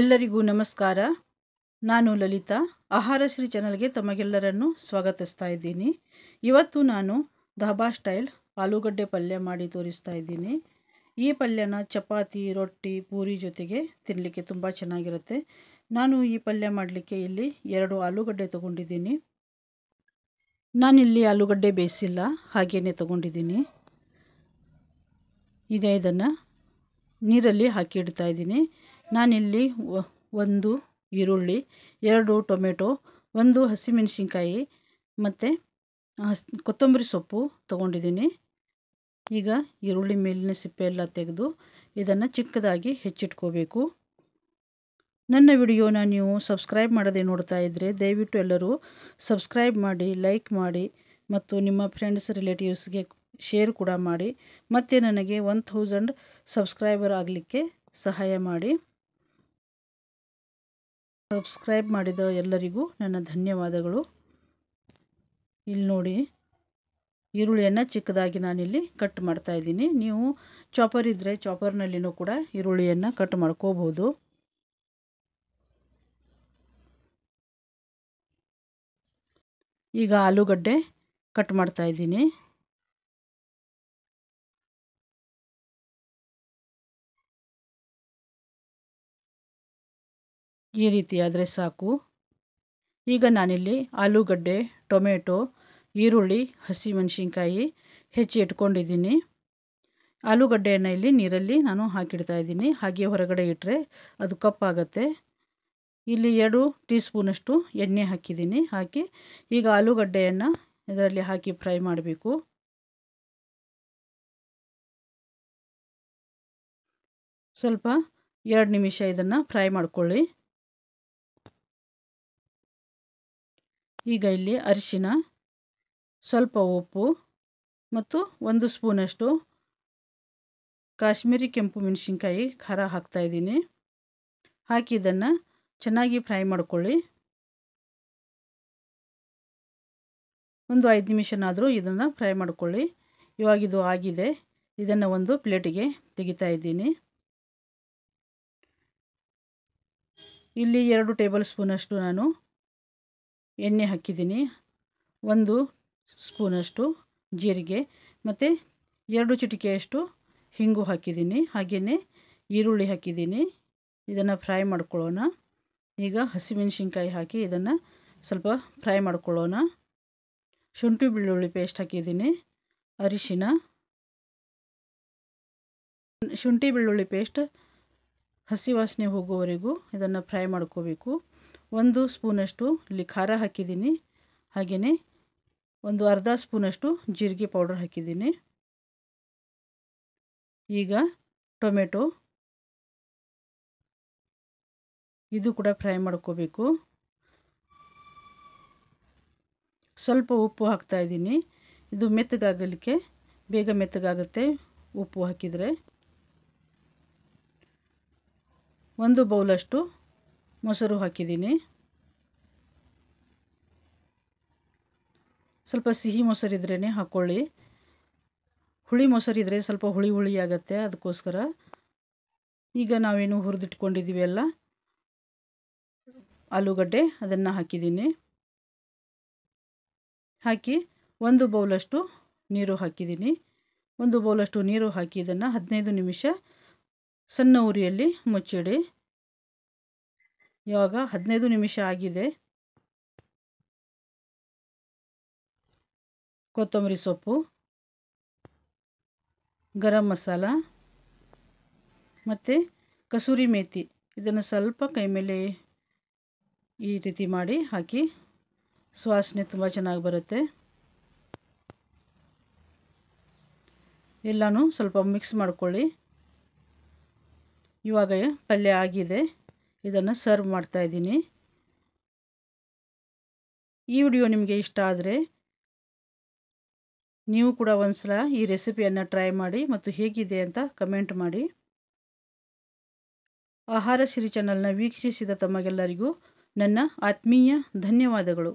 ಎಲ್ಲರಿಗೂ ನಮಸ್ಕಾರ ನಾನು ಲಲಿತಾ ಆಹಾರಶ್ರೀ ಚಾನಲ್ಗೆ ತಮಗೆಲ್ಲರನ್ನು ಸ್ವಾಗತಿಸ್ತಾ ಇದ್ದೀನಿ ಇವತ್ತು ನಾನು ಧಾಬಾ ಸ್ಟೈಲ್ ಆಲೂಗಡ್ಡೆ ಪಲ್ಯ ಮಾಡಿ ತೋರಿಸ್ತಾ ಇದ್ದೀನಿ ಈ ಪಲ್ಯನ ಚಪಾತಿ ರೊಟ್ಟಿ ಪೂರಿ ಜೊತೆಗೆ ತಿನ್ನಲಿಕ್ಕೆ ತುಂಬ ಚೆನ್ನಾಗಿರುತ್ತೆ ನಾನು ಈ ಪಲ್ಯ ಮಾಡಲಿಕ್ಕೆ ಇಲ್ಲಿ ಎರಡು ಆಲೂಗಡ್ಡೆ ತೊಗೊಂಡಿದ್ದೀನಿ ನಾನಿಲ್ಲಿ ಆಲೂಗಡ್ಡೆ ಬೇಯಿಸಿಲ್ಲ ಹಾಗೇ ತಗೊಂಡಿದ್ದೀನಿ ಈಗ ಇದನ್ನು ನೀರಲ್ಲಿ ಹಾಕಿ ಇಡ್ತಾ ಇದ್ದೀನಿ ನಾನಿಲ್ಲಿ ಒಂದು ಈರುಳ್ಳಿ ಎರಡು ಟೊಮೆಟೊ ಒಂದು ಹಸಿಮೆಣಸಿನ್ಕಾಯಿ ಮತ್ತು ಹಸ್ ಕೊತ್ತಂಬರಿ ಸೊಪ್ಪು ತೊಗೊಂಡಿದ್ದೀನಿ ಈಗ ಈರುಳ್ಳಿ ಮೇಲಿನ ಸಿಪ್ಪೆ ಎಲ್ಲ ತೆಗೆದು ಇದನ್ನು ಚಿಕ್ಕದಾಗಿ ಹೆಚ್ಚಿಟ್ಕೋಬೇಕು ನನ್ನ ವಿಡಿಯೋನ ನೀವು ಸಬ್ಸ್ಕ್ರೈಬ್ ಮಾಡದೆ ನೋಡ್ತಾ ಇದ್ದರೆ ದಯವಿಟ್ಟು ಎಲ್ಲರೂ ಸಬ್ಸ್ಕ್ರೈಬ್ ಮಾಡಿ ಲೈಕ್ ಮಾಡಿ ಮತ್ತು ನಿಮ್ಮ ಫ್ರೆಂಡ್ಸ್ ರಿಲೇಟಿವ್ಸ್ಗೆ ಶೇರ್ ಕೂಡ ಮಾಡಿ ಮತ್ತು ನನಗೆ ಒನ್ ಥೌಸಂಡ್ ಸಬ್ಸ್ಕ್ರೈಬರ್ ಆಗಲಿಕ್ಕೆ ಸಹಾಯ ಮಾಡಿ ಸಬ್ಸ್ಕ್ರೈಬ್ ಮಾಡಿದ ಎಲ್ಲರಿಗೂ ನನ್ನ ಧನ್ಯವಾದಗಳು ಇಲ್ಲಿ ನೋಡಿ ಈರುಳ್ಳಿಯನ್ನು ಚಿಕ್ಕದಾಗಿ ನಾನಿಲ್ಲಿ ಕಟ್ ಮಾಡ್ತಾ ಇದ್ದೀನಿ ನೀವು ಚಾಪರ್ ಇದ್ದರೆ ಚಾಪರ್ನಲ್ಲಿನೂ ಕೂಡ ಈರುಳ್ಳಿಯನ್ನು ಕಟ್ ಮಾಡ್ಕೋಬೋದು ಈಗ ಆಲೂಗಡ್ಡೆ ಕಟ್ ಮಾಡ್ತಾಯಿದ್ದೀನಿ ಈ ರೀತಿಯಾದರೆ ಸಾಕು ಈಗ ನಾನಿಲ್ಲಿ ಆಲೂಗಡ್ಡೆ ಟೊಮೆಟೊ ಈರುಳ್ಳಿ ಹಸಿಮೆಣಸಿನ್ಕಾಯಿ ಹೆಚ್ಚಿ ಇಟ್ಕೊಂಡಿದ್ದೀನಿ ಆಲೂಗಡ್ಡೆಯನ್ನು ಇಲ್ಲಿ ನೀರಲ್ಲಿ ನಾನು ಹಾಕಿಡ್ತಾ ಇದ್ದೀನಿ ಹಾಗೆ ಹೊರಗಡೆ ಇಟ್ಟರೆ ಅದು ಕಪ್ಪಾಗತ್ತೆ ಇಲ್ಲಿ ಎರಡು ಟೀ ಸ್ಪೂನಷ್ಟು ಎಣ್ಣೆ ಹಾಕಿದ್ದೀನಿ ಹಾಕಿ ಈಗ ಆಲೂಗಡ್ಡೆಯನ್ನು ಇದರಲ್ಲಿ ಹಾಕಿ ಫ್ರೈ ಮಾಡಬೇಕು ಸ್ವಲ್ಪ ಎರಡು ನಿಮಿಷ ಇದನ್ನು ಫ್ರೈ ಮಾಡ್ಕೊಳ್ಳಿ ಈಗ ಇಲ್ಲಿ ಅರಿಶಿನ ಸ್ವಲ್ಪ ಉಪ್ಪು ಮತ್ತು ಒಂದು ಸ್ಪೂನಷ್ಟು ಕಾಶ್ಮೀರಿ ಕೆಂಪು ಮೆಣಸಿನ್ಕಾಯಿ ಖಾರ ಹಾಕ್ತಾಯಿದ್ದೀನಿ ಹಾಕಿ ಇದನ್ನು ಚೆನ್ನಾಗಿ ಫ್ರೈ ಮಾಡ್ಕೊಳ್ಳಿ ಒಂದು ಐದು ನಿಮಿಷನಾದರೂ ಇದನ್ನು ಫ್ರೈ ಮಾಡಿಕೊಳ್ಳಿ ಇವಾಗ ಇದು ಆಗಿದೆ ಇದನ್ನು ಒಂದು ಪ್ಲೇಟಿಗೆ ತೆಗಿತಾ ಇದ್ದೀನಿ ಇಲ್ಲಿ ಎರಡು ಟೇಬಲ್ ಸ್ಪೂನಷ್ಟು ನಾನು ಎಣ್ಣೆ ಹಾಕಿದ್ದೀನಿ ಒಂದು ಸ್ಪೂನಷ್ಟು ಜೀರಿಗೆ ಮತ್ತು ಎರಡು ಚಿಟಿಕೆಯಷ್ಟು ಹಿಂಗು ಹಾಕಿದ್ದೀನಿ ಹಾಗೆಯೇ ಈರುಳ್ಳಿ ಹಾಕಿದ್ದೀನಿ ಇದನ್ನು ಫ್ರೈ ಮಾಡ್ಕೊಳ್ಳೋಣ ಈಗ ಹಸಿಮೆಣಸಿನ್ಕಾಯಿ ಹಾಕಿ ಇದನ್ನು ಸ್ವಲ್ಪ ಫ್ರೈ ಮಾಡ್ಕೊಳ್ಳೋಣ ಶುಂಠಿ ಬೆಳ್ಳುಳ್ಳಿ ಪೇಸ್ಟ್ ಹಾಕಿದ್ದೀನಿ ಅರಿಶಿನ ಶುಂಠಿ ಬೆಳ್ಳುಳ್ಳಿ ಪೇಸ್ಟ್ ಹಸಿ ವಾಸನೆ ಹೋಗುವವರೆಗೂ ಇದನ್ನು ಫ್ರೈ ಮಾಡ್ಕೋಬೇಕು ಒಂದು ಸ್ಪೂನಷ್ಟು ಇಲ್ಲಿ ಖಾರ ಹಾಕಿದ್ದೀನಿ ಹಾಗೆಯೇ ಒಂದು ಅರ್ಧ ಸ್ಪೂನಷ್ಟು ಜೀರಿಗೆ ಪೌಡರ್ ಹಾಕಿದ್ದೀನಿ ಈಗ ಟೊಮೆಟೊ ಇದು ಕೂಡ ಫ್ರೈ ಮಾಡ್ಕೋಬೇಕು ಸ್ವಲ್ಪ ಉಪ್ಪು ಇದ್ದೀನಿ ಇದು ಮೆತ್ತಗಾಗಲಿಕ್ಕೆ ಬೇಗ ಮೆತ್ತಗಾಗುತ್ತೆ ಉಪ್ಪು ಹಾಕಿದರೆ ಒಂದು ಬೌಲಷ್ಟು ಮೊಸರು ಹಾಕಿದ್ದೀನಿ ಸ್ವಲ್ಪ ಸಿಹಿ ಮೊಸರಿದ್ರೇ ಹಾಕ್ಕೊಳ್ಳಿ ಹುಳಿ ಮೊಸರಿದ್ರೆ ಸ್ವಲ್ಪ ಹುಳಿ ಹುಳಿ ಆಗುತ್ತೆ ಅದಕ್ಕೋಸ್ಕರ ಈಗ ನಾವೇನು ಹುರಿದಿಟ್ಕೊಂಡಿದ್ದೀವಿ ಅಲ್ಲ ಆಲೂಗಡ್ಡೆ ಅದನ್ನು ಹಾಕಿದ್ದೀನಿ ಹಾಕಿ ಒಂದು ಬೌಲಷ್ಟು ನೀರು ಹಾಕಿದ್ದೀನಿ ಒಂದು ಬೌಲಷ್ಟು ನೀರು ಹಾಕಿ ಇದನ್ನು ಹದಿನೈದು ನಿಮಿಷ ಸಣ್ಣ ಉರಿಯಲ್ಲಿ ಮುಚ್ಚಿಡಿ ಇವಾಗ ಹದಿನೈದು ನಿಮಿಷ ಆಗಿದೆ ಕೊತ್ತಂಬರಿ ಸೊಪ್ಪು ಗರಂ ಮಸಾಲ ಮತ್ತು ಕಸೂರಿ ಮೇಥಿ ಇದನ್ನು ಸ್ವಲ್ಪ ಕೈ ಮೇಲೆ ಈ ರೀತಿ ಮಾಡಿ ಹಾಕಿ ಸುವಾಸನೆ ತುಂಬ ಚೆನ್ನಾಗಿ ಬರುತ್ತೆ ಎಲ್ಲನೂ ಸ್ವಲ್ಪ ಮಿಕ್ಸ್ ಮಾಡ್ಕೊಳ್ಳಿ ಇವಾಗ ಪಲ್ಯ ಆಗಿದೆ ಇದನ್ನು ಸರ್ವ್ ಮಾಡ್ತಾ ಇದ್ದೀನಿ ಈ ವಿಡಿಯೋ ನಿಮಗೆ ಇಷ್ಟ ಆದರೆ ನೀವು ಕೂಡ ಒಂದ್ಸಲ ಈ ರೆಸಿಪಿಯನ್ನು ಟ್ರೈ ಮಾಡಿ ಮತ್ತು ಹೇಗಿದೆ ಅಂತ ಕಮೆಂಟ್ ಮಾಡಿ ಆಹಾರ ಸಿರಿ ಚಾನಲ್ನ ವೀಕ್ಷಿಸಿದ ತಮಗೆಲ್ಲರಿಗೂ ನನ್ನ ಆತ್ಮೀಯ ಧನ್ಯವಾದಗಳು